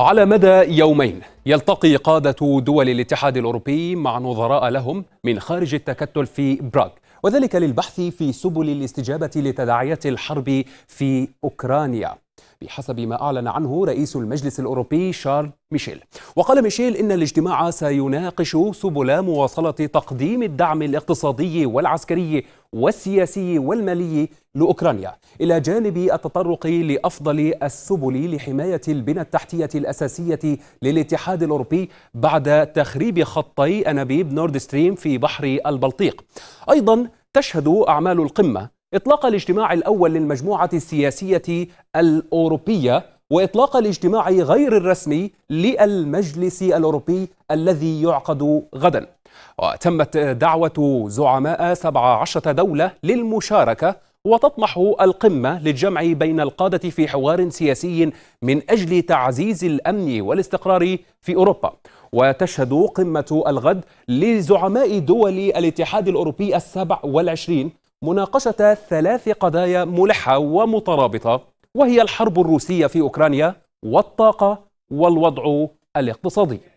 على مدى يومين يلتقي قادة دول الاتحاد الأوروبي مع نظراء لهم من خارج التكتل في براغ وذلك للبحث في سبل الاستجابة لتداعيات الحرب في أوكرانيا بحسب ما أعلن عنه رئيس المجلس الأوروبي شارل ميشيل وقال ميشيل إن الاجتماع سيناقش سبل مواصلة تقديم الدعم الاقتصادي والعسكري والسياسي والمالي لأوكرانيا إلى جانب التطرق لأفضل السبل لحماية البنى التحتية الأساسية للاتحاد الأوروبي بعد تخريب خطي أنابيب نورد ستريم في بحر البلطيق أيضا تشهد أعمال القمة إطلاق الاجتماع الأول للمجموعة السياسية الأوروبية وإطلاق الاجتماع غير الرسمي للمجلس الأوروبي الذي يعقد غدا وتمت دعوة زعماء 17 دولة للمشاركة وتطمح القمة للجمع بين القادة في حوار سياسي من أجل تعزيز الأمن والاستقرار في أوروبا وتشهد قمة الغد لزعماء دول الاتحاد الأوروبي السبع والعشرين مناقشة ثلاث قضايا ملحة ومترابطة وهي الحرب الروسية في أوكرانيا والطاقة والوضع الاقتصادي